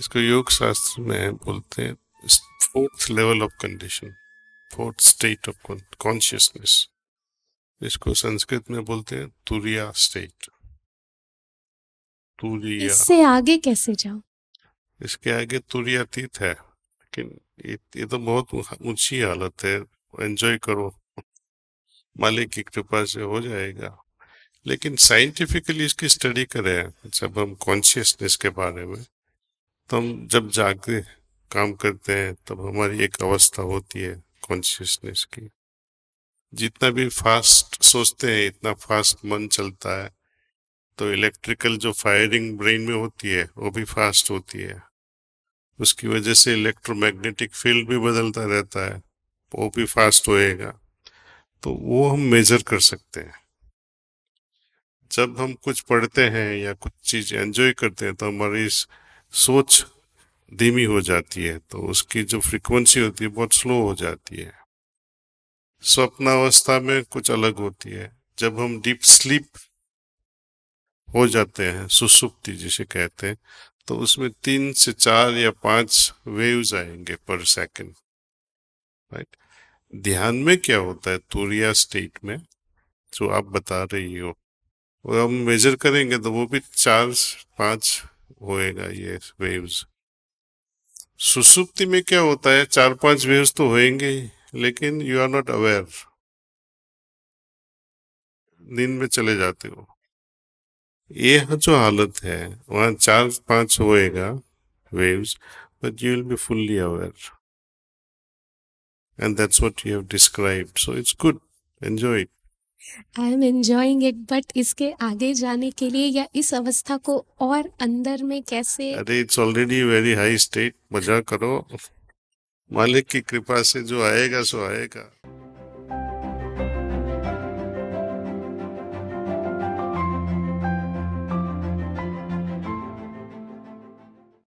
इसको योग शास्त्र में बोलते हैं fourth level of condition fourth state of consciousness इसको संस्कृत में बोलते हैं तुरिया स्टेट तुरिया इससे आगे कैसे जाओ इसके आगे तुरियातीत है लेकिन ये, ये तो बहुत ऊंची हालत है एंजॉय करो मालिक की कृपा से हो जाएगा लेकिन साइंटिफिकली इसकी स्टडी करें जब हम कॉन्शियसनेस के बारे में तो हम जब जागते काम करते हैं तब हमारी एक अवस्था होती है कॉन्शियसनेस की जितना भी फास्ट सोचते हैं इतना फास्ट मन चलता है तो इलेक्ट्रिकल जो फायरिंग ब्रेन में होती है वो भी फास्ट होती है उसकी वजह से इलेक्ट्रोमैग्नेटिक फील्ड भी बदलता रहता है वो भी फास्ट होएगा तो वो हम मेजर कर सकते हैं जब हम कुछ पढ़ते हैं या कुछ चीज एंजॉय करते हैं तो हमारी इस सोच धीमी हो जाती है तो उसकी जो फ्रीक्वेंसी होती है बहुत स्लो हो जाती है स्वप्न अवस्था में कुछ अलग होती है जब हम डीप स्लीप हो जाते हैं सुसुप्ति जिसे कहते हैं तो उसमें तीन से चार या पांच वेव्स आएंगे पर सेकंड राइट ध्यान में क्या होता है तूरिया स्टेट में जो आप बता रही हो और हम मेजर करेंगे तो वो भी चार पांच होएगा ये वेव्स सुसुप्ति में क्या होता है चार पांच वेव्स तो होएंगे लेकिन यू आर नॉट अवेयर नींद में चले जाते हो ये जो हालत है वहां चार पांच होएगा waves but you will be fully aware and that's what you have described so it's good enjoy it I am enjoying it but इसके आगे जाने के लिए या इस अवस्था को और अंदर में कैसे अरे it's already very high state मजा करो मालिक की कृपा से जो आएगा सो आएगा